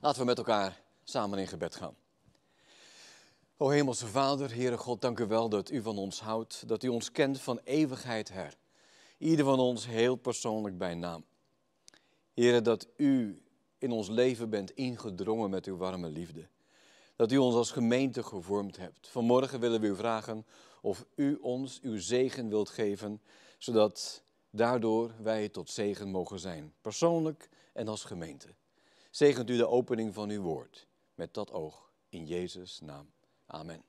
Laten we met elkaar samen in gebed gaan. O Hemelse Vader, Heere God, dank u wel dat u van ons houdt, dat u ons kent van eeuwigheid her. Ieder van ons heel persoonlijk bij naam. Heere, dat u in ons leven bent ingedrongen met uw warme liefde. Dat u ons als gemeente gevormd hebt. Vanmorgen willen we u vragen of u ons uw zegen wilt geven, zodat daardoor wij tot zegen mogen zijn, persoonlijk en als gemeente. Zegent u de opening van uw woord met dat oog. In Jezus' naam. Amen.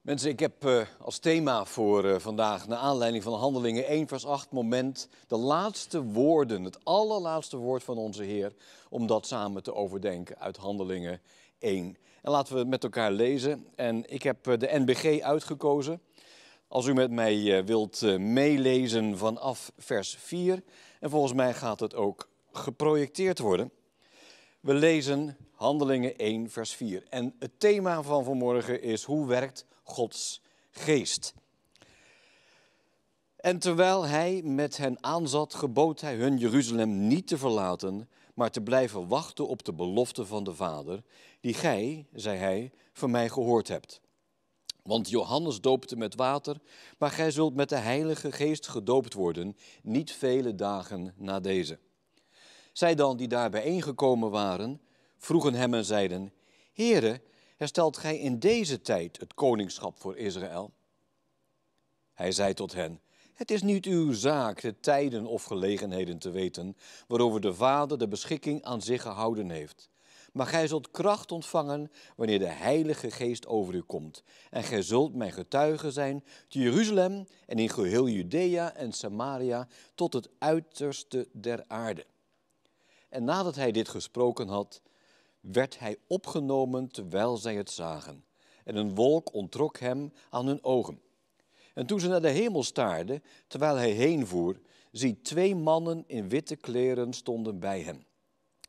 Mensen, ik heb eh, als thema voor eh, vandaag, naar aanleiding van Handelingen 1, vers 8, moment, de laatste woorden, het allerlaatste woord van onze Heer, om dat samen te overdenken uit Handelingen 1. En laten we het met elkaar lezen. En ik heb eh, de NBG uitgekozen. Als u met mij eh, wilt eh, meelezen vanaf vers 4. En volgens mij gaat het ook geprojecteerd worden. We lezen Handelingen 1, vers 4. En het thema van vanmorgen is hoe werkt Gods geest? En terwijl hij met hen aanzat, gebood hij hun Jeruzalem niet te verlaten, maar te blijven wachten op de belofte van de Vader, die gij, zei hij, van mij gehoord hebt. Want Johannes doopte met water, maar gij zult met de Heilige Geest gedoopt worden, niet vele dagen na deze. Zij dan die daar bijeengekomen waren, vroegen hem en zeiden: Heere, herstelt gij in deze tijd het koningschap voor Israël? Hij zei tot hen: Het is niet uw zaak de tijden of gelegenheden te weten waarover de Vader de beschikking aan zich gehouden heeft. Maar gij zult kracht ontvangen wanneer de Heilige Geest over u komt. En gij zult mijn getuige zijn te Jeruzalem en in geheel Judea en Samaria tot het uiterste der aarde. En nadat hij dit gesproken had, werd hij opgenomen terwijl zij het zagen. En een wolk ontrok hem aan hun ogen. En toen ze naar de hemel staarden, terwijl hij heenvoer, ziet twee mannen in witte kleren stonden bij hem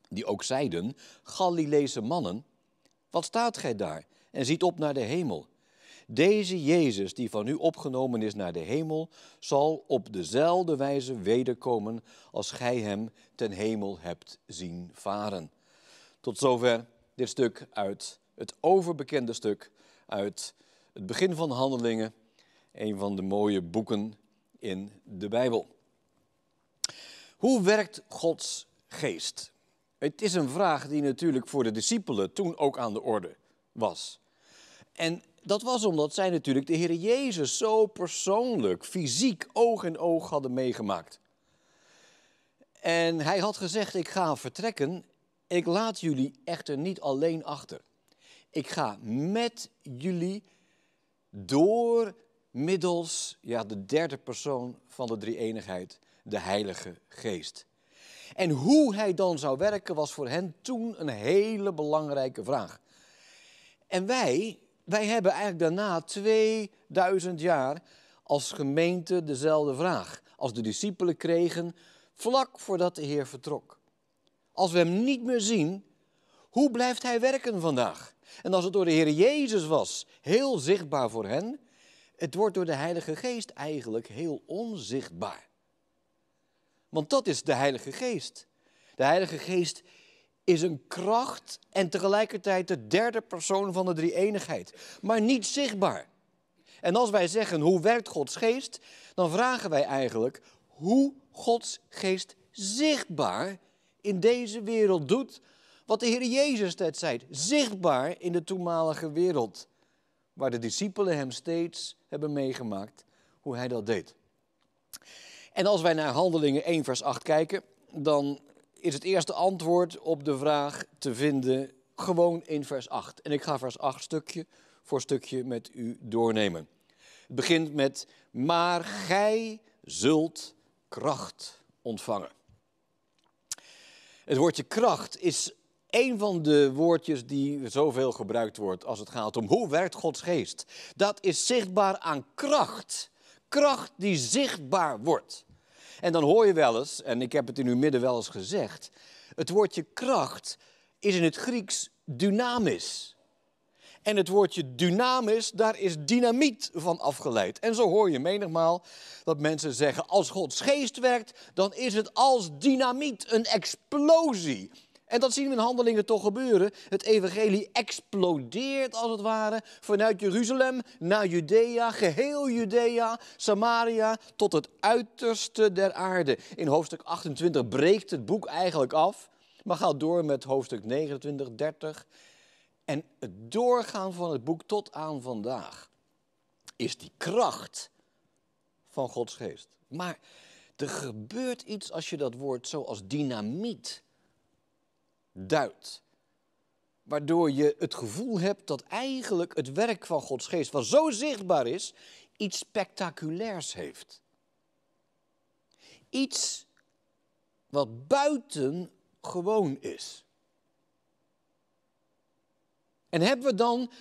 die ook zeiden, Galileese mannen, wat staat gij daar en ziet op naar de hemel? Deze Jezus die van u opgenomen is naar de hemel, zal op dezelfde wijze wederkomen als gij hem ten hemel hebt zien varen. Tot zover dit stuk uit het overbekende stuk uit het begin van Handelingen, een van de mooie boeken in de Bijbel. Hoe werkt Gods geest? Het is een vraag die natuurlijk voor de discipelen toen ook aan de orde was. En dat was omdat zij natuurlijk de Heer Jezus zo persoonlijk, fysiek, oog in oog hadden meegemaakt. En hij had gezegd, ik ga vertrekken, ik laat jullie echter niet alleen achter. Ik ga met jullie door middels ja, de derde persoon van de drie-eenigheid, de Heilige Geest. En hoe hij dan zou werken was voor hen toen een hele belangrijke vraag. En wij, wij hebben eigenlijk daarna 2000 jaar als gemeente dezelfde vraag. Als de discipelen kregen, vlak voordat de Heer vertrok. Als we hem niet meer zien, hoe blijft hij werken vandaag? En als het door de Heer Jezus was, heel zichtbaar voor hen, het wordt door de Heilige Geest eigenlijk heel onzichtbaar. Want dat is de Heilige Geest. De Heilige Geest is een kracht en tegelijkertijd de derde persoon van de drie-eenigheid, maar niet zichtbaar. En als wij zeggen hoe werkt Gods Geest, dan vragen wij eigenlijk hoe Gods Geest zichtbaar in deze wereld doet wat de Heer Jezus net zei, zichtbaar in de toenmalige wereld, waar de discipelen hem steeds hebben meegemaakt hoe hij dat deed. En als wij naar Handelingen 1, vers 8 kijken, dan is het eerste antwoord op de vraag te vinden gewoon in vers 8. En ik ga vers 8 stukje voor stukje met u doornemen. Het begint met, maar gij zult kracht ontvangen. Het woordje kracht is een van de woordjes die zoveel gebruikt wordt als het gaat om hoe werkt Gods geest. Dat is zichtbaar aan kracht. Kracht die zichtbaar wordt. En dan hoor je wel eens, en ik heb het in uw midden wel eens gezegd, het woordje kracht is in het Grieks dynamis. En het woordje dynamis, daar is dynamiet van afgeleid. En zo hoor je menigmaal dat mensen zeggen, als Gods geest werkt, dan is het als dynamiet, een explosie. En dat zien we in handelingen toch gebeuren. Het evangelie explodeert als het ware vanuit Jeruzalem naar Judea, geheel Judea, Samaria tot het uiterste der aarde. In hoofdstuk 28 breekt het boek eigenlijk af, maar gaat door met hoofdstuk 29, 30. En het doorgaan van het boek tot aan vandaag is die kracht van Gods geest. Maar er gebeurt iets als je dat woord zoals dynamiet duidt. Waardoor je het gevoel hebt dat eigenlijk het werk van Gods geest, wat zo zichtbaar is, iets spectaculairs heeft. Iets wat buiten gewoon is. En hebben we dan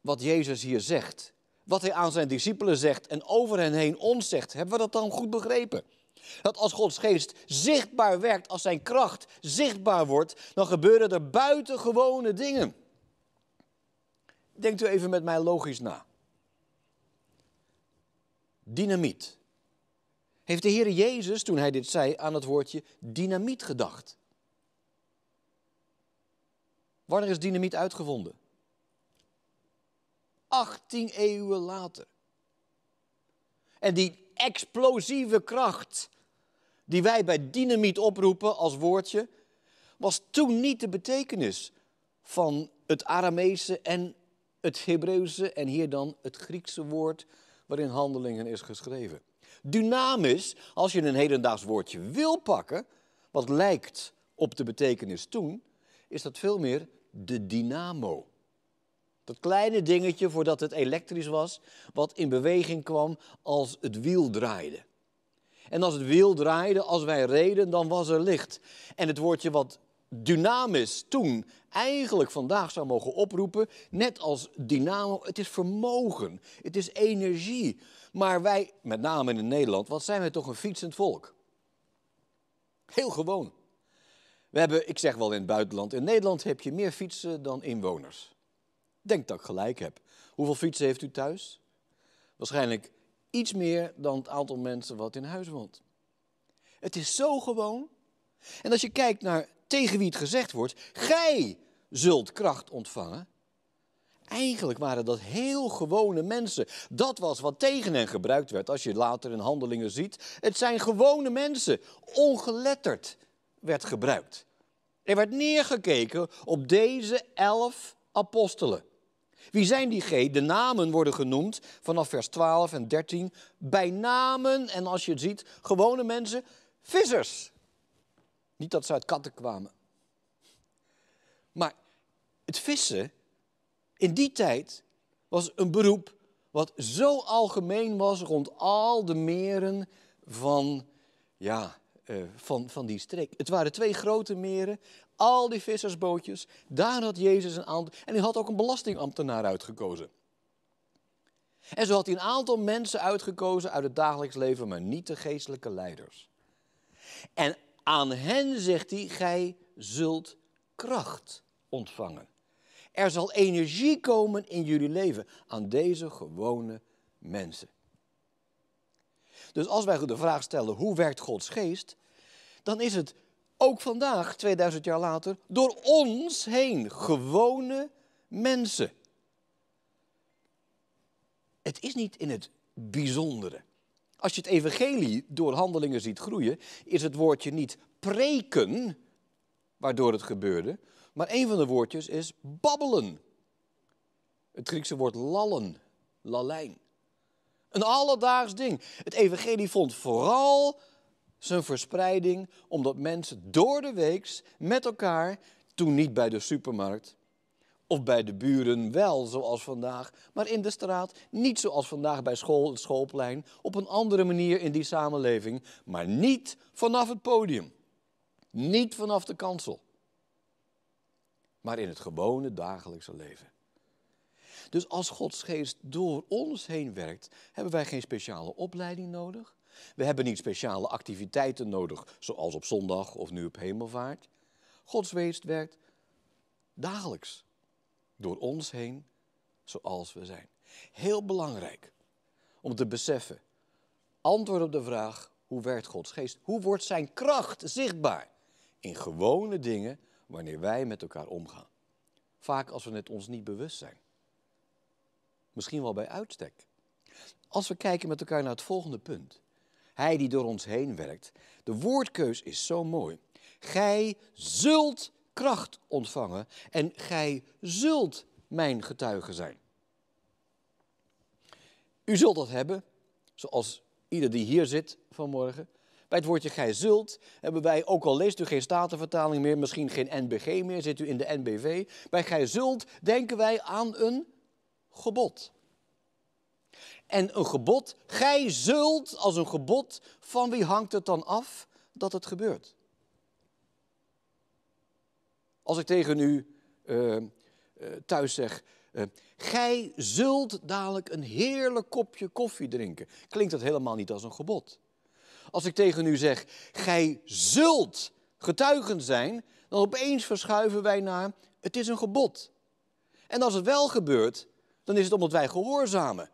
wat Jezus hier zegt, wat hij aan zijn discipelen zegt en over hen heen ons zegt, hebben we dat dan goed begrepen? Dat als Gods geest zichtbaar werkt, als zijn kracht zichtbaar wordt, dan gebeuren er buitengewone dingen. Denkt u even met mij logisch na. Dynamiet. Heeft de Heer Jezus, toen hij dit zei, aan het woordje dynamiet gedacht? Wanneer is dynamiet uitgevonden? 18 eeuwen later. En die explosieve kracht die wij bij dynamiet oproepen als woordje, was toen niet de betekenis van het Arameese en het Hebreeuwse en hier dan het Griekse woord waarin handelingen is geschreven. Dynamis, als je een hedendaags woordje wil pakken, wat lijkt op de betekenis toen, is dat veel meer de dynamo. Dat kleine dingetje voordat het elektrisch was, wat in beweging kwam als het wiel draaide. En als het wiel draaide, als wij reden, dan was er licht. En het woordje wat dynamis toen eigenlijk vandaag zou mogen oproepen, net als dynamo, het is vermogen, het is energie. Maar wij, met name in Nederland, wat zijn wij toch een fietsend volk? Heel gewoon. We hebben, ik zeg wel in het buitenland, in Nederland heb je meer fietsen dan inwoners. Denk dat ik gelijk heb. Hoeveel fietsen heeft u thuis? Waarschijnlijk iets meer dan het aantal mensen wat in huis woont. Het is zo gewoon. En als je kijkt naar tegen wie het gezegd wordt, gij zult kracht ontvangen. Eigenlijk waren dat heel gewone mensen. Dat was wat tegen hen gebruikt werd. Als je later in handelingen ziet, het zijn gewone mensen. Ongeletterd werd gebruikt. Er werd neergekeken op deze elf apostelen. Wie zijn die G? De namen worden genoemd vanaf vers 12 en 13. Bij namen, en als je het ziet, gewone mensen, vissers. Niet dat ze uit katten kwamen. Maar het vissen in die tijd was een beroep wat zo algemeen was rond al de meren van, ja, eh, van, van die streek. Het waren twee grote meren, al die vissersbootjes. Daar had Jezus een aantal. En hij had ook een belastingambtenaar uitgekozen. En zo had hij een aantal mensen uitgekozen uit het dagelijks leven, maar niet de geestelijke leiders. En aan hen zegt hij: Gij zult kracht ontvangen. Er zal energie komen in jullie leven aan deze gewone mensen. Dus als wij de vraag stellen: hoe werkt Gods geest? Dan is het ook vandaag, 2000 jaar later, door ons heen. Gewone mensen. Het is niet in het bijzondere. Als je het evangelie door handelingen ziet groeien, is het woordje niet preken, waardoor het gebeurde, maar een van de woordjes is babbelen. Het Griekse woord lallen, lalijn. Een alledaags ding. Het evangelie vond vooral zijn verspreiding omdat mensen door de weeks met elkaar, toen niet bij de supermarkt of bij de buren wel zoals vandaag, maar in de straat niet zoals vandaag bij school, het schoolplein, op een andere manier in die samenleving, maar niet vanaf het podium, niet vanaf de kansel, maar in het gewone dagelijkse leven. Dus als Gods geest door ons heen werkt, hebben wij geen speciale opleiding nodig. We hebben niet speciale activiteiten nodig, zoals op zondag of nu op hemelvaart. Gods weest werkt dagelijks door ons heen, zoals we zijn. Heel belangrijk om te beseffen. Antwoord op de vraag: hoe werkt Gods geest? Hoe wordt zijn kracht zichtbaar? In gewone dingen wanneer wij met elkaar omgaan. Vaak als we het ons niet bewust zijn. Misschien wel bij uitstek. Als we kijken met elkaar naar het volgende punt. Hij die door ons heen werkt. De woordkeus is zo mooi. Gij zult kracht ontvangen en gij zult mijn getuige zijn. U zult dat hebben, zoals ieder die hier zit vanmorgen. Bij het woordje gij zult hebben wij, ook al leest u geen Statenvertaling meer, misschien geen NBG meer, zit u in de NBV. Bij gij zult denken wij aan een gebod. En een gebod, gij zult als een gebod, van wie hangt het dan af dat het gebeurt? Als ik tegen u eh, eh, thuis zeg, eh, gij zult dadelijk een heerlijk kopje koffie drinken, klinkt dat helemaal niet als een gebod. Als ik tegen u zeg, gij zult getuigen zijn, dan opeens verschuiven wij naar, het is een gebod. En als het wel gebeurt, dan is het omdat wij gehoorzamen.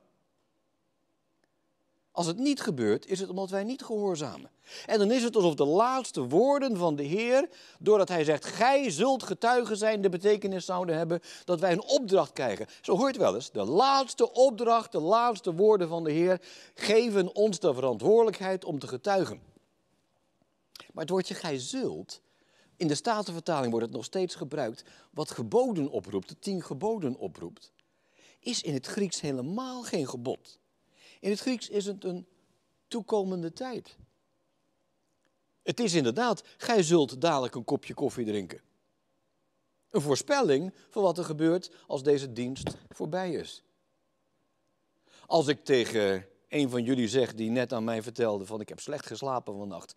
Als het niet gebeurt, is het omdat wij niet gehoorzamen. En dan is het alsof de laatste woorden van de Heer, doordat Hij zegt, gij zult getuigen zijn, de betekenis zouden hebben dat wij een opdracht krijgen. Zo hoort wel eens, de laatste opdracht, de laatste woorden van de Heer geven ons de verantwoordelijkheid om te getuigen. Maar het woordje gij zult, in de Statenvertaling wordt het nog steeds gebruikt, wat geboden oproept, de tien geboden oproept, is in het Grieks helemaal geen gebod. In het Grieks is het een toekomende tijd. Het is inderdaad, gij zult dadelijk een kopje koffie drinken. Een voorspelling van wat er gebeurt als deze dienst voorbij is. Als ik tegen een van jullie zeg die net aan mij vertelde van ik heb slecht geslapen vannacht.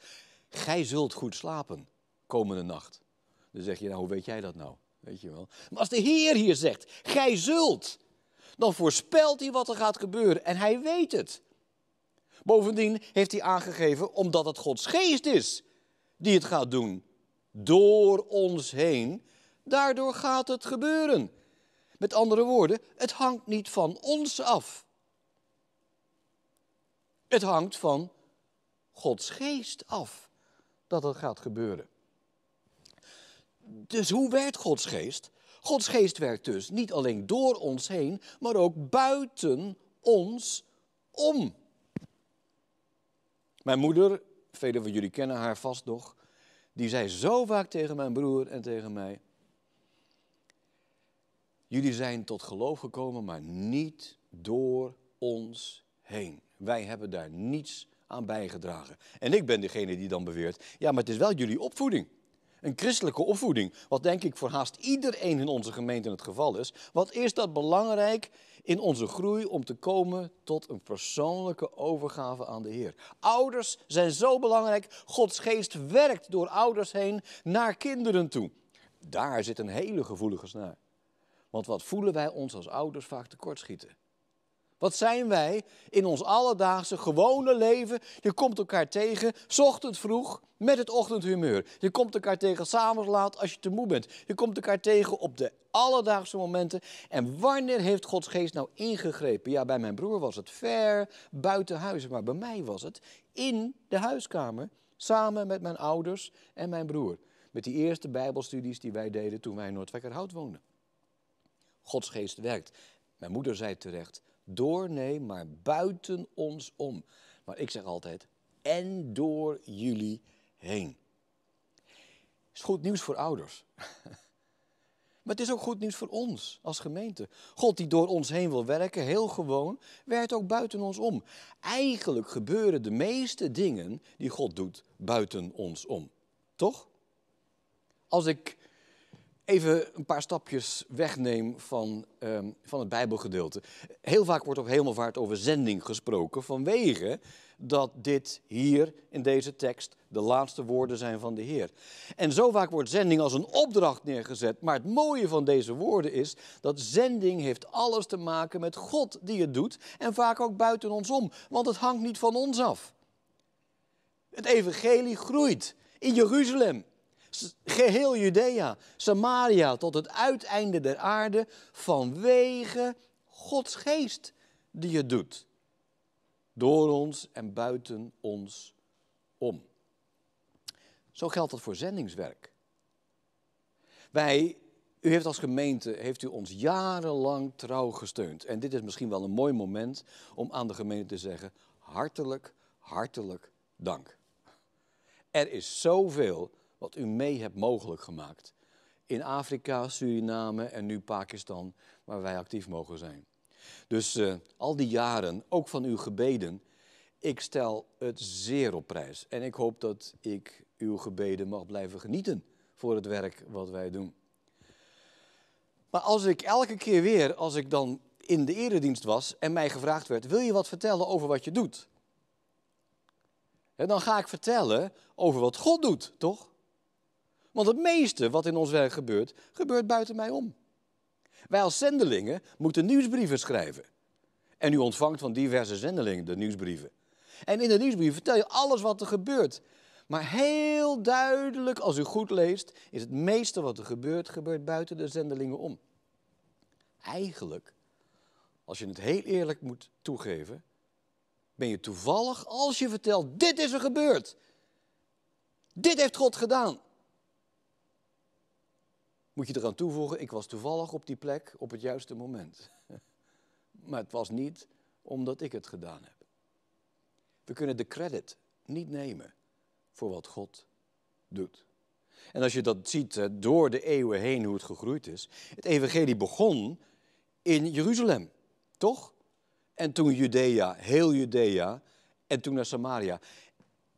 Gij zult goed slapen komende nacht. Dan zeg je nou hoe weet jij dat nou? Weet je wel. Maar als de Heer hier zegt, gij zult, dan voorspelt hij wat er gaat gebeuren en hij weet het. Bovendien heeft hij aangegeven, omdat het Gods geest is die het gaat doen, door ons heen, daardoor gaat het gebeuren. Met andere woorden, het hangt niet van ons af. Het hangt van Gods geest af dat het gaat gebeuren. Dus hoe werkt Gods geest? Gods geest werkt dus niet alleen door ons heen, maar ook buiten ons om. Mijn moeder, velen van jullie kennen haar vast nog, die zei zo vaak tegen mijn broer en tegen mij: Jullie zijn tot geloof gekomen, maar niet door ons heen. Wij hebben daar niets aan bijgedragen. En ik ben degene die dan beweert: Ja, maar het is wel jullie opvoeding. Een christelijke opvoeding, wat denk ik voor haast iedereen in onze gemeente het geval is. Wat is dat belangrijk in onze groei om te komen tot een persoonlijke overgave aan de Heer? Ouders zijn zo belangrijk. Gods geest werkt door ouders heen naar kinderen toe. Daar zit een hele gevoelige snaar. Want wat voelen wij ons als ouders vaak tekortschieten? Wat zijn wij in ons alledaagse gewone leven? Je komt elkaar tegen, ochtend vroeg met het ochtendhumeur. Je komt elkaar tegen s'avonds laat als je te moe bent. Je komt elkaar tegen op de alledaagse momenten. En wanneer heeft Gods geest nou ingegrepen? Ja, bij mijn broer was het ver buiten huis, maar bij mij was het in de huiskamer samen met mijn ouders en mijn broer. Met die eerste Bijbelstudies die wij deden toen wij in Hout woonden. Gods geest werkt. Mijn moeder zei terecht, door, nee, maar buiten ons om. Maar ik zeg altijd, en door jullie heen. Is goed nieuws voor ouders. Maar het is ook goed nieuws voor ons als gemeente. God die door ons heen wil werken, heel gewoon, werkt ook buiten ons om. Eigenlijk gebeuren de meeste dingen die God doet buiten ons om. Toch? Als ik even een paar stapjes wegneem van, ehm, van het Bijbelgedeelte. Heel vaak wordt op hemelvaart over zending gesproken, vanwege dat dit hier in deze tekst de laatste woorden zijn van de Heer. En zo vaak wordt zending als een opdracht neergezet, maar het mooie van deze woorden is dat zending heeft alles te maken met God die het doet en vaak ook buiten ons om, want het hangt niet van ons af. Het evangelie groeit in Jeruzalem, geheel Judea, Samaria tot het uiteinde der aarde vanwege Gods geest die het doet. Door ons en buiten ons om. Zo geldt dat voor zendingswerk. Wij, u heeft als gemeente, heeft u ons jarenlang trouw gesteund. En dit is misschien wel een mooi moment om aan de gemeente te zeggen, hartelijk, hartelijk dank. Er is zoveel wat u mee hebt mogelijk gemaakt. In Afrika, Suriname en nu Pakistan, waar wij actief mogen zijn. Dus eh, al die jaren, ook van uw gebeden, ik stel het zeer op prijs. En ik hoop dat ik uw gebeden mag blijven genieten voor het werk wat wij doen. Maar als ik elke keer weer, als ik dan in de eredienst was en mij gevraagd werd: Wil je wat vertellen over wat je doet? En dan ga ik vertellen over wat God doet, toch? Want het meeste wat in ons werk gebeurt, gebeurt buiten mij om. Wij als zendelingen moeten nieuwsbrieven schrijven. En u ontvangt van diverse zendelingen de nieuwsbrieven. En in de nieuwsbrief vertel je alles wat er gebeurt. Maar heel duidelijk, als u goed leest, is het meeste wat er gebeurt, gebeurt buiten de zendelingen om. Eigenlijk, als je het heel eerlijk moet toegeven, ben je toevallig als je vertelt, dit is er gebeurd. Dit heeft God gedaan moet je eraan toevoegen, ik was toevallig op die plek op het juiste moment. Maar het was niet omdat ik het gedaan heb. We kunnen de credit niet nemen voor wat God doet. En als je dat ziet door de eeuwen heen hoe het gegroeid is. Het evangelie begon in Jeruzalem, toch? En toen Judea, heel Judea, en toen naar Samaria.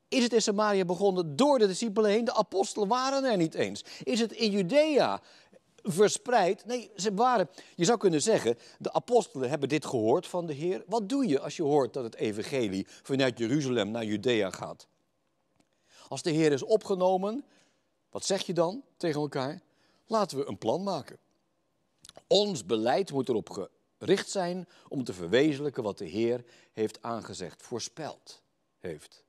Is het in Samaria begonnen door de discipelen heen? De apostelen waren er niet eens. Is het in Judea verspreid? Nee, ze waren. Je zou kunnen zeggen: de apostelen hebben dit gehoord van de Heer. Wat doe je als je hoort dat het evangelie vanuit Jeruzalem naar Judea gaat? Als de Heer is opgenomen, wat zeg je dan tegen elkaar? Laten we een plan maken. Ons beleid moet erop gericht zijn om te verwezenlijken wat de Heer heeft aangezegd, voorspeld heeft.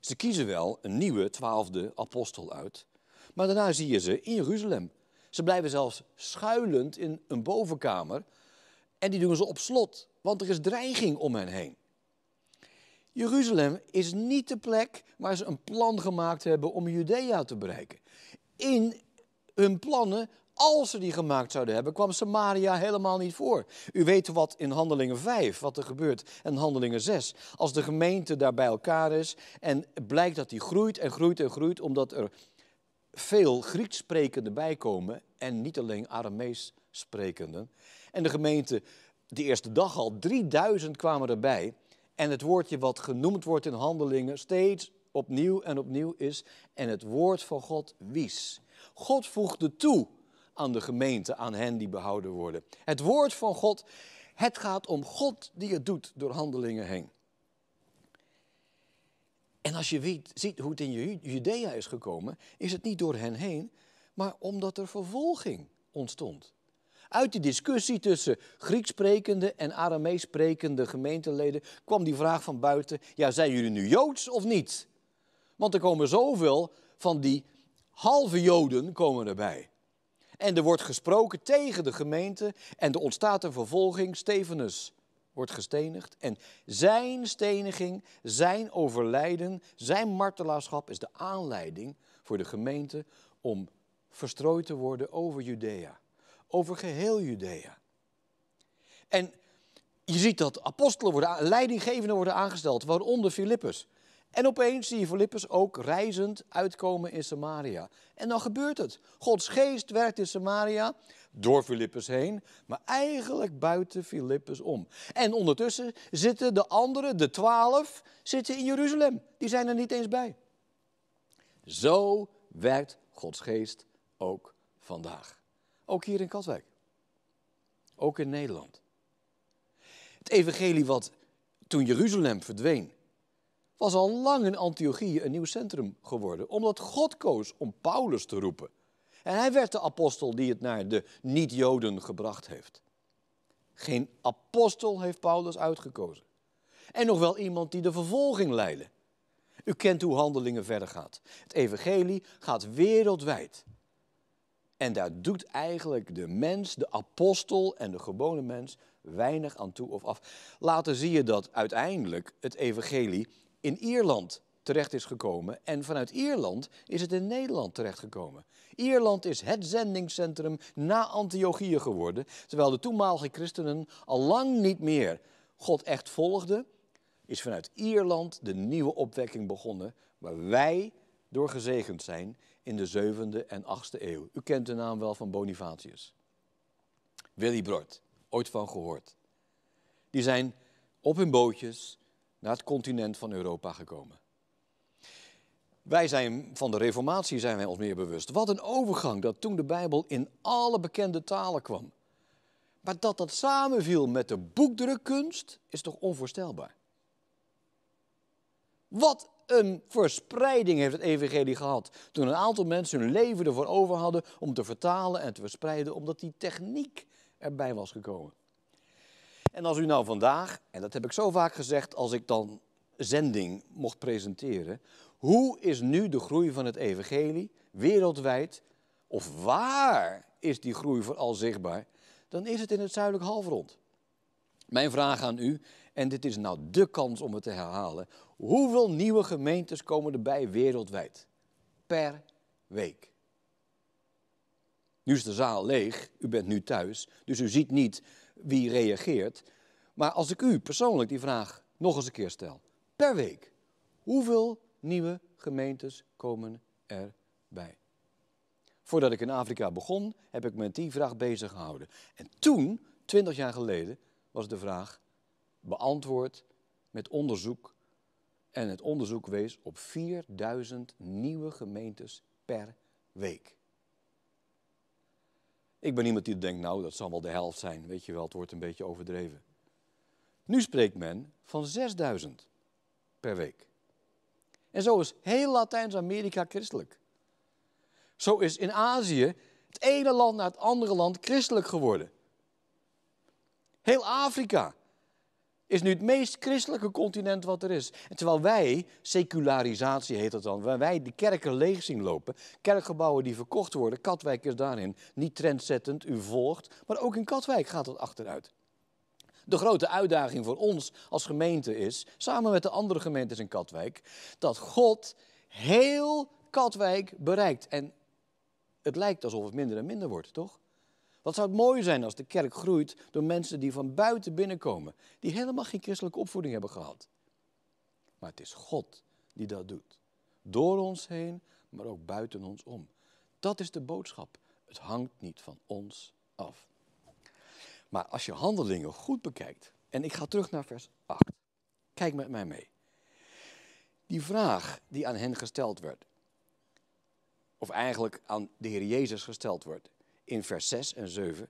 Ze kiezen wel een nieuwe twaalfde apostel uit, maar daarna zie je ze in Jeruzalem. Ze blijven zelfs schuilend in een bovenkamer en die doen ze op slot, want er is dreiging om hen heen. Jeruzalem is niet de plek waar ze een plan gemaakt hebben om Judea te bereiken. In hun plannen als ze die gemaakt zouden hebben, kwam Samaria helemaal niet voor. U weet wat in Handelingen 5, wat er gebeurt, en Handelingen 6. Als de gemeente daar bij elkaar is en blijkt dat die groeit en groeit en groeit, omdat er veel Grieks sprekenden bijkomen en niet alleen Aramees sprekenden. En de gemeente, de eerste dag al, 3000 kwamen erbij. En het woordje wat genoemd wordt in Handelingen steeds opnieuw en opnieuw is, en het woord van God wies. God voegde toe aan de gemeente, aan hen die behouden worden. Het woord van God, het gaat om God die het doet door handelingen heen. En als je weet, ziet hoe het in Judea is gekomen, is het niet door hen heen, maar omdat er vervolging ontstond. Uit die discussie tussen Grieks sprekende en Aramees sprekende gemeenteleden kwam die vraag van buiten: ja, zijn jullie nu Joods of niet? Want er komen zoveel van die halve Joden komen erbij. En er wordt gesproken tegen de gemeente en er ontstaat een vervolging. Stevenus wordt gestenigd en zijn steniging, zijn overlijden, zijn martelaarschap is de aanleiding voor de gemeente om verstrooid te worden over Judea, over geheel Judea. En je ziet dat apostelen worden, leidinggevenden worden aangesteld, waaronder Filippus. En opeens zie je Filippus ook reizend uitkomen in Samaria. En dan gebeurt het. Gods geest werkt in Samaria door Filippus heen, maar eigenlijk buiten Filippus om. En ondertussen zitten de anderen, de twaalf, zitten in Jeruzalem. Die zijn er niet eens bij. Zo werkt Gods geest ook vandaag. Ook hier in Katwijk. Ook in Nederland. Het evangelie wat toen Jeruzalem verdween was al lang in Antiochië een nieuw centrum geworden, omdat God koos om Paulus te roepen. En hij werd de apostel die het naar de niet-Joden gebracht heeft. Geen apostel heeft Paulus uitgekozen. En nog wel iemand die de vervolging leidde. U kent hoe handelingen verder gaat. Het evangelie gaat wereldwijd. En daar doet eigenlijk de mens, de apostel en de gewone mens weinig aan toe of af. Later zie je dat uiteindelijk het evangelie in Ierland terecht is gekomen en vanuit Ierland is het in Nederland terecht gekomen. Ierland is het zendingscentrum na Antiochië geworden, terwijl de toenmalige christenen al lang niet meer God echt volgden, is vanuit Ierland de nieuwe opwekking begonnen waar wij door gezegend zijn in de 7e en 8e eeuw. U kent de naam wel van Bonifatius. Brod, ooit van gehoord. Die zijn op hun bootjes naar het continent van Europa gekomen. Wij zijn van de Reformatie zijn wij ons meer bewust. Wat een overgang dat toen de Bijbel in alle bekende talen kwam. Maar dat dat samenviel met de boekdrukkunst is toch onvoorstelbaar. Wat een verspreiding heeft het evangelie gehad. Toen een aantal mensen hun leven ervoor over hadden om te vertalen en te verspreiden, omdat die techniek erbij was gekomen. En als u nou vandaag, en dat heb ik zo vaak gezegd als ik dan zending mocht presenteren, hoe is nu de groei van het evangelie wereldwijd, of waar is die groei vooral zichtbaar, dan is het in het zuidelijk halfrond. Mijn vraag aan u, en dit is nou de kans om het te herhalen, hoeveel nieuwe gemeentes komen erbij wereldwijd per week? Nu is de zaal leeg, u bent nu thuis, dus u ziet niet wie reageert. Maar als ik u persoonlijk die vraag nog eens een keer stel, per week, hoeveel nieuwe gemeentes komen erbij? Voordat ik in Afrika begon, heb ik me met die vraag bezig gehouden. En toen, twintig jaar geleden, was de vraag beantwoord met onderzoek. En het onderzoek wees op 4000 nieuwe gemeentes per week. Ik ben iemand die denkt, nou, dat zal wel de helft zijn. Weet je wel, het wordt een beetje overdreven. Nu spreekt men van 6000 per week. En zo is heel Latijns-Amerika christelijk. Zo is in Azië het ene land naar het andere land christelijk geworden. Heel Afrika is nu het meest christelijke continent wat er is. En terwijl wij, secularisatie heet dat dan, waar wij de kerken leeg zien lopen, kerkgebouwen die verkocht worden, Katwijk is daarin niet trendzettend, u volgt, maar ook in Katwijk gaat dat achteruit. De grote uitdaging voor ons als gemeente is, samen met de andere gemeentes in Katwijk, dat God heel Katwijk bereikt. En het lijkt alsof het minder en minder wordt, toch? Wat zou het mooi zijn als de kerk groeit door mensen die van buiten binnenkomen, die helemaal geen christelijke opvoeding hebben gehad. Maar het is God die dat doet. Door ons heen, maar ook buiten ons om. Dat is de boodschap. Het hangt niet van ons af. Maar als je handelingen goed bekijkt, en ik ga terug naar vers 8. Kijk met mij mee. Die vraag die aan hen gesteld werd, of eigenlijk aan de Heer Jezus gesteld wordt, in vers 6 en 7,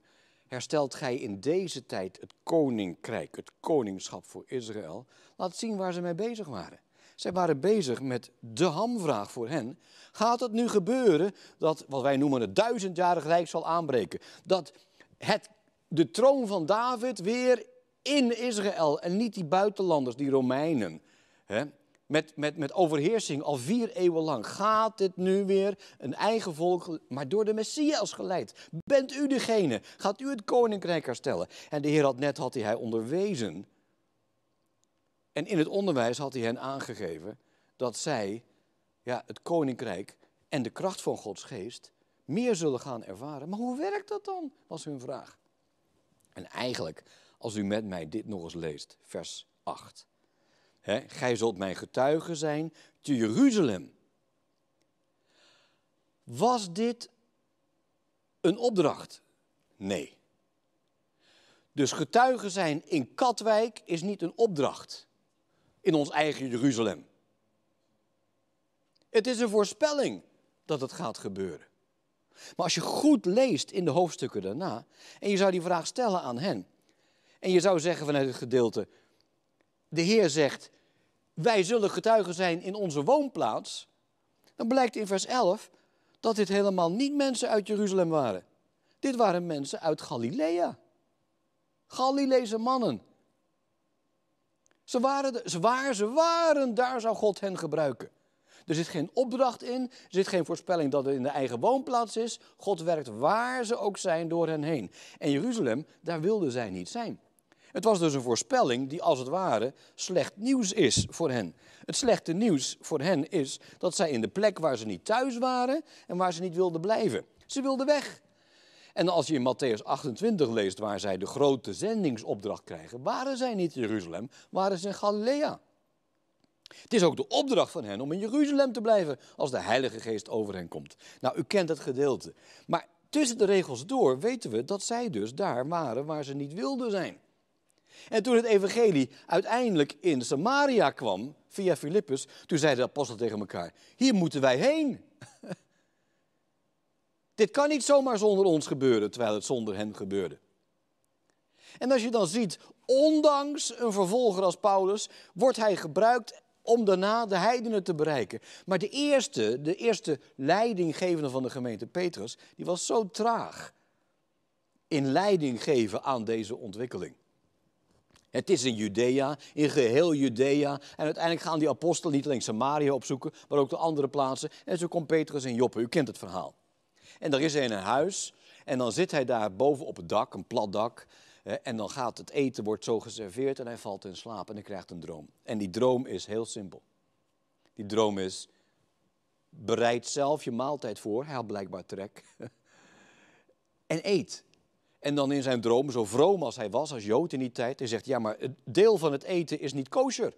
herstelt gij in deze tijd het koninkrijk, het koningschap voor Israël. Laat zien waar ze mee bezig waren. Zij waren bezig met de hamvraag voor hen. Gaat het nu gebeuren dat wat wij noemen het duizendjarig rijk zal aanbreken? Dat het, de troon van David weer in Israël en niet die buitenlanders, die Romeinen, hè, met, met, met overheersing al vier eeuwen lang. Gaat dit nu weer een eigen volk, maar door de Messias geleid? Bent u degene? Gaat u het koninkrijk herstellen? En de Heer had net had hij, onderwezen. En in het onderwijs had hij hen aangegeven dat zij ja, het koninkrijk en de kracht van Gods geest meer zullen gaan ervaren. Maar hoe werkt dat dan? was hun vraag. En eigenlijk, als u met mij dit nog eens leest, vers 8 gij zult mijn getuige zijn te Jeruzalem. Was dit een opdracht? Nee. Dus getuigen zijn in Katwijk is niet een opdracht in ons eigen Jeruzalem. Het is een voorspelling dat het gaat gebeuren. Maar als je goed leest in de hoofdstukken daarna, en je zou die vraag stellen aan hen, en je zou zeggen vanuit het gedeelte, de Heer zegt, wij zullen getuigen zijn in onze woonplaats, dan blijkt in vers 11 dat dit helemaal niet mensen uit Jeruzalem waren. Dit waren mensen uit Galilea. Galileese mannen. Ze waren, ze, waar ze waren, daar zou God hen gebruiken. Er zit geen opdracht in, er zit geen voorspelling dat het in de eigen woonplaats is. God werkt waar ze ook zijn door hen heen. En Jeruzalem, daar wilde zij niet zijn. Het was dus een voorspelling die als het ware slecht nieuws is voor hen. Het slechte nieuws voor hen is dat zij in de plek waar ze niet thuis waren en waar ze niet wilden blijven. Ze wilden weg. En als je in Matthäus 28 leest waar zij de grote zendingsopdracht krijgen, waren zij niet in Jeruzalem, waren ze in Galilea. Het is ook de opdracht van hen om in Jeruzalem te blijven als de Heilige Geest over hen komt. Nou, u kent het gedeelte. Maar tussen de regels door weten we dat zij dus daar waren waar ze niet wilden zijn. En toen het evangelie uiteindelijk in Samaria kwam, via Filippus, toen zeiden de apostelen tegen elkaar, hier moeten wij heen. Dit kan niet zomaar zonder ons gebeuren, terwijl het zonder hen gebeurde. En als je dan ziet, ondanks een vervolger als Paulus, wordt hij gebruikt om daarna de heidenen te bereiken. Maar de eerste, de eerste leidinggevende van de gemeente Petrus, die was zo traag in leiding geven aan deze ontwikkeling. Het is in Judea, in geheel Judea. En uiteindelijk gaan die apostelen niet alleen Samaria opzoeken, maar ook de andere plaatsen. En zo komt Petrus in Joppe, u kent het verhaal. En daar is hij in een huis en dan zit hij daar boven op het dak, een plat dak. En dan gaat het eten, wordt zo geserveerd en hij valt in slaap en dan krijgt een droom. En die droom is heel simpel. Die droom is, bereid zelf je maaltijd voor, hij had blijkbaar trek. en eet. En dan in zijn droom, zo vroom als hij was, als Jood in die tijd, hij zegt, ja, maar het deel van het eten is niet kosher.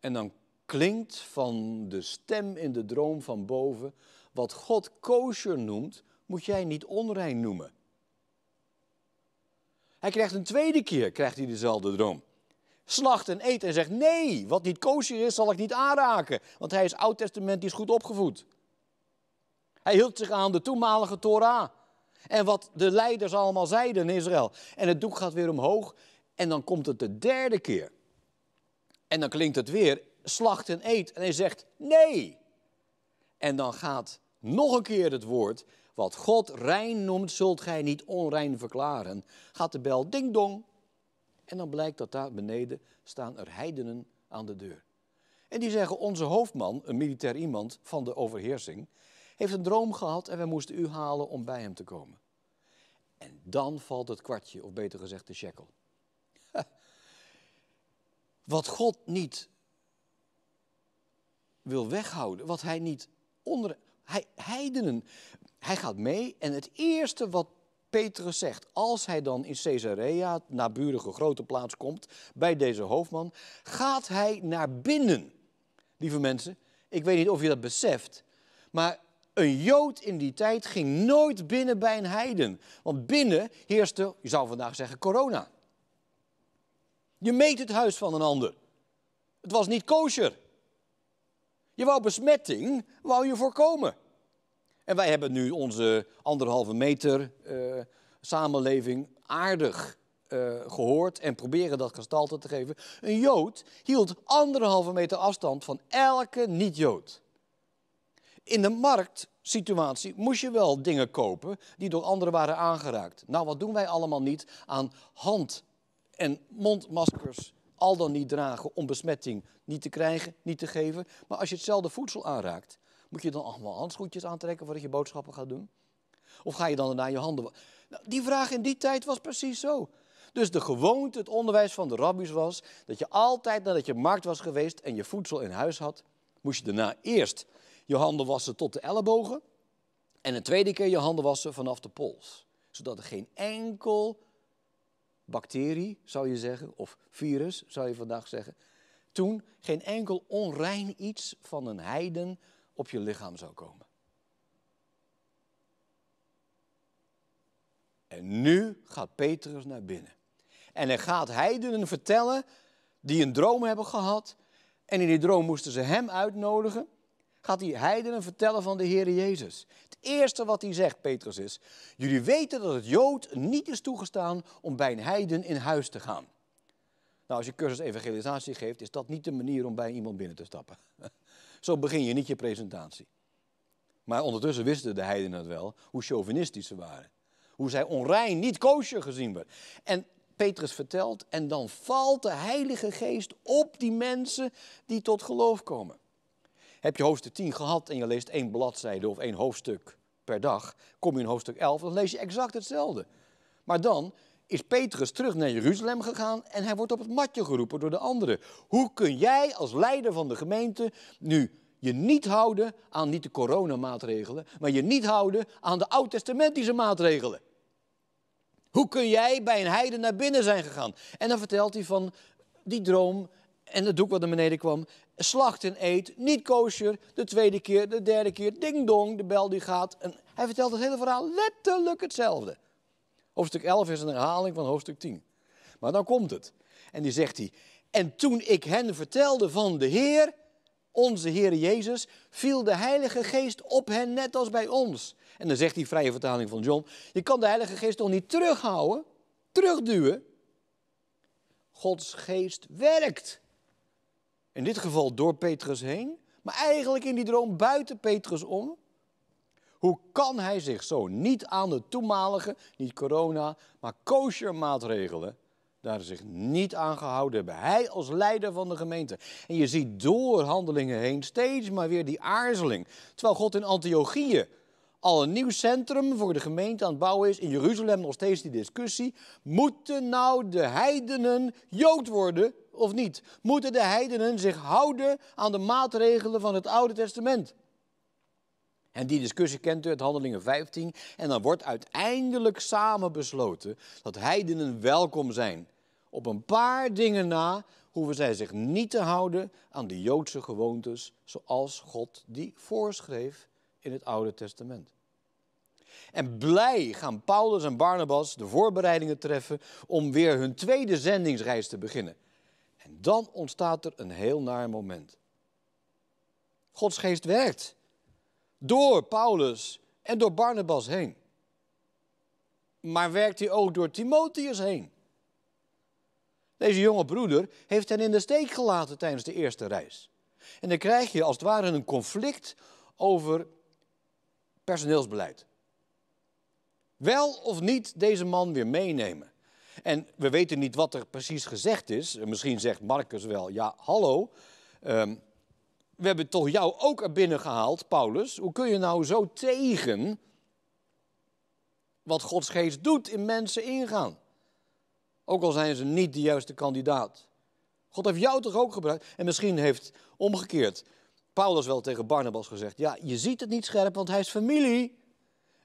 En dan klinkt van de stem in de droom van boven, wat God kosher noemt, moet jij niet onrein noemen. Hij krijgt een tweede keer, krijgt hij dezelfde droom. Slacht en eet en zegt, nee, wat niet kosher is, zal ik niet aanraken, want hij is oud is goed opgevoed. Hij hield zich aan de toenmalige Torah. En wat de leiders allemaal zeiden in Israël. En het doek gaat weer omhoog. En dan komt het de derde keer. En dan klinkt het weer, slacht en eet. En hij zegt, nee. En dan gaat nog een keer het woord, wat God rein noemt, zult gij niet onrein verklaren. Gaat de bel ding dong. En dan blijkt dat daar beneden staan er heidenen aan de deur. En die zeggen, onze hoofdman, een militair iemand van de overheersing, heeft een droom gehad en wij moesten u halen om bij hem te komen. En dan valt het kwartje, of beter gezegd de shekel. Wat God niet wil weghouden, wat hij niet onder. Hij, heidenen, hij gaat mee en het eerste wat Petrus zegt, als hij dan in Caesarea, naburige grote plaats, komt bij deze hoofdman, gaat hij naar binnen. Lieve mensen, ik weet niet of je dat beseft, maar een Jood in die tijd ging nooit binnen bij een heiden. Want binnen heerste, je zou vandaag zeggen, corona. Je meet het huis van een ander. Het was niet kosher. Je wou besmetting, wou je voorkomen. En wij hebben nu onze anderhalve meter eh, samenleving aardig eh, gehoord en proberen dat gestalte te geven. Een Jood hield anderhalve meter afstand van elke niet-Jood in de marktsituatie moest je wel dingen kopen die door anderen waren aangeraakt. Nou, wat doen wij allemaal niet aan hand- en mondmaskers al dan niet dragen om besmetting niet te krijgen, niet te geven. Maar als je hetzelfde voedsel aanraakt, moet je dan allemaal handschoentjes aantrekken voordat je boodschappen gaat doen? Of ga je dan daarna je handen? Nou, die vraag in die tijd was precies zo. Dus de gewoonte, het onderwijs van de rabbies was dat je altijd nadat je markt was geweest en je voedsel in huis had, moest je daarna eerst je handen wassen tot de ellebogen. En een tweede keer je handen wassen vanaf de pols. Zodat er geen enkel bacterie, zou je zeggen, of virus, zou je vandaag zeggen, toen geen enkel onrein iets van een heiden op je lichaam zou komen. En nu gaat Petrus naar binnen. En hij gaat heidenen vertellen die een droom hebben gehad. En in die droom moesten ze hem uitnodigen gaat die heidenen vertellen van de Heer Jezus. Het eerste wat hij zegt, Petrus, is: Jullie weten dat het Jood niet is toegestaan om bij een heiden in huis te gaan. Nou, als je cursus evangelisatie geeft, is dat niet de manier om bij iemand binnen te stappen. Zo begin je niet je presentatie. Maar ondertussen wisten de heidenen het wel, hoe chauvinistisch ze waren. Hoe zij onrein, niet koosje gezien werd. En Petrus vertelt, en dan valt de Heilige Geest op die mensen die tot geloof komen. Heb je hoofdstuk 10 gehad en je leest één bladzijde of één hoofdstuk per dag, kom je in hoofdstuk 11, dan lees je exact hetzelfde. Maar dan is Petrus terug naar Jeruzalem gegaan en hij wordt op het matje geroepen door de anderen. Hoe kun jij als leider van de gemeente nu je niet houden aan niet de coronamaatregelen, maar je niet houden aan de oud-testamentische maatregelen? Hoe kun jij bij een heiden naar binnen zijn gegaan? En dan vertelt hij van die droom en het doek wat naar beneden kwam slachten eet, niet kosher, de tweede keer, de derde keer, ding dong, de bel die gaat. En hij vertelt het hele verhaal letterlijk hetzelfde. Hoofdstuk 11 is een herhaling van hoofdstuk 10. Maar dan komt het. En die zegt hij, en toen ik hen vertelde van de Heer, onze Heer Jezus, viel de Heilige Geest op hen net als bij ons. En dan zegt die vrije vertaling van John, je kan de Heilige Geest toch niet terughouden, terugduwen? Gods Geest werkt. In dit geval door Petrus heen, maar eigenlijk in die droom buiten Petrus om. Hoe kan hij zich zo niet aan de toenmalige, niet corona, maar kosher maatregelen, daar zich niet aan gehouden hebben? Hij als leider van de gemeente. En je ziet door handelingen heen steeds maar weer die aarzeling. Terwijl God in Antiochieën al een nieuw centrum voor de gemeente aan het bouwen is. In Jeruzalem nog steeds die discussie. Moeten nou de heidenen Jood worden of niet? Moeten de heidenen zich houden aan de maatregelen van het Oude Testament? En die discussie kent u uit Handelingen 15. En dan wordt uiteindelijk samen besloten dat heidenen welkom zijn. Op een paar dingen na hoeven zij zich niet te houden aan de Joodse gewoontes zoals God die voorschreef in het Oude Testament. En blij gaan Paulus en Barnabas de voorbereidingen treffen om weer hun tweede zendingsreis te beginnen. En dan ontstaat er een heel naar moment. Gods geest werkt door Paulus en door Barnabas heen. Maar werkt hij ook door Timotheus heen? Deze jonge broeder heeft hen in de steek gelaten tijdens de eerste reis. En dan krijg je als het ware een conflict over personeelsbeleid. Wel of niet deze man weer meenemen. En we weten niet wat er precies gezegd is. Misschien zegt Marcus wel, ja, hallo, ehm, we hebben toch jou ook er binnen gehaald, Paulus. Hoe kun je nou zo tegen wat Gods geest doet in mensen ingaan? Ook al zijn ze niet de juiste kandidaat. God heeft jou toch ook gebruikt? En misschien heeft omgekeerd Paulus wel tegen Barnabas gezegd: Ja, je ziet het niet scherp, want hij is familie.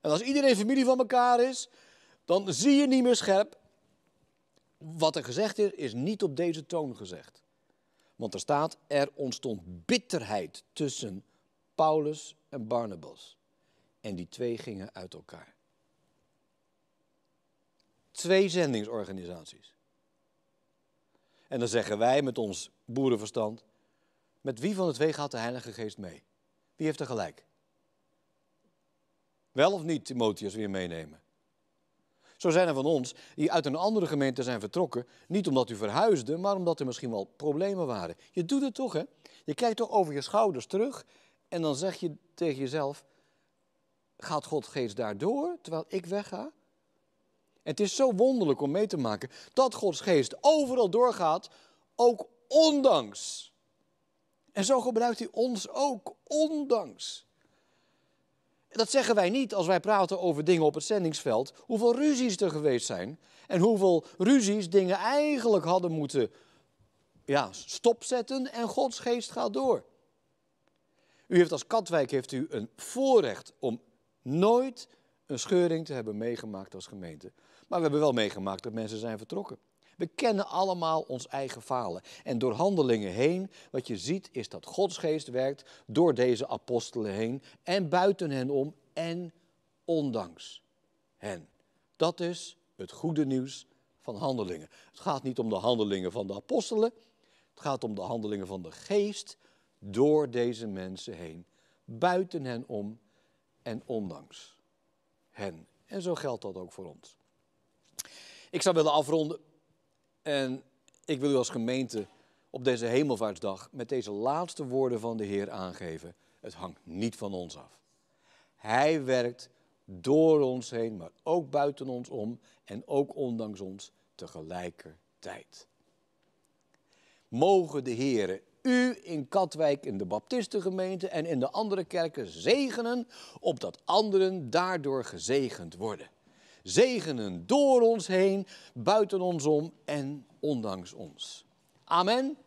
En als iedereen familie van elkaar is, dan zie je niet meer scherp. Wat er gezegd is, is niet op deze toon gezegd. Want er staat: Er ontstond bitterheid tussen Paulus en Barnabas. En die twee gingen uit elkaar. Twee zendingsorganisaties. En dan zeggen wij met ons boerenverstand: met wie van de twee gaat de Heilige Geest mee? Wie heeft er gelijk? Wel of niet Timotheus weer meenemen? Zo zijn er van ons die uit een andere gemeente zijn vertrokken, niet omdat u verhuisde, maar omdat er misschien wel problemen waren. Je doet het toch, hè? Je kijkt toch over je schouders terug en dan zeg je tegen jezelf, gaat God geest daardoor terwijl ik wegga? het is zo wonderlijk om mee te maken dat Gods geest overal doorgaat, ook ondanks en zo gebruikt hij ons ook, ondanks. Dat zeggen wij niet als wij praten over dingen op het zendingsveld. Hoeveel ruzies er geweest zijn. En hoeveel ruzies dingen eigenlijk hadden moeten ja, stopzetten. En Gods geest gaat door. U heeft als Katwijk heeft u een voorrecht om nooit een scheuring te hebben meegemaakt als gemeente. Maar we hebben wel meegemaakt dat mensen zijn vertrokken. We kennen allemaal ons eigen falen. En door handelingen heen, wat je ziet, is dat Gods geest werkt door deze apostelen heen en buiten hen om en ondanks hen. Dat is het goede nieuws van handelingen. Het gaat niet om de handelingen van de apostelen, het gaat om de handelingen van de geest door deze mensen heen, buiten hen om en ondanks hen. En zo geldt dat ook voor ons. Ik zou willen afronden en ik wil u als gemeente op deze hemelvaartsdag met deze laatste woorden van de Heer aangeven. Het hangt niet van ons af. Hij werkt door ons heen, maar ook buiten ons om en ook ondanks ons tegelijkertijd. Mogen de Heeren u in Katwijk in de Baptistengemeente en in de andere kerken zegenen, opdat anderen daardoor gezegend worden zegenen door ons heen, buiten ons om en ondanks ons. Amen.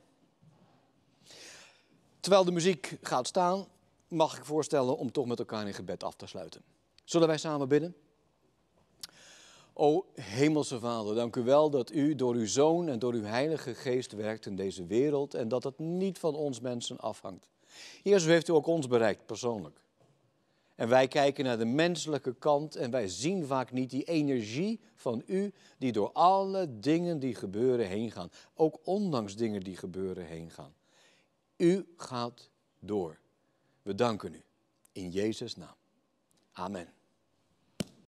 Terwijl de muziek gaat staan, mag ik voorstellen om toch met elkaar in gebed af te sluiten. Zullen wij samen bidden? O Hemelse Vader, dank u wel dat u door uw Zoon en door uw Heilige Geest werkt in deze wereld en dat het niet van ons mensen afhangt. Jezus heeft u ook ons bereikt persoonlijk. En wij kijken naar de menselijke kant en wij zien vaak niet die energie van u die door alle dingen die gebeuren heen gaan. Ook ondanks dingen die gebeuren heen gaan. U gaat door. We danken u. In Jezus' naam. Amen.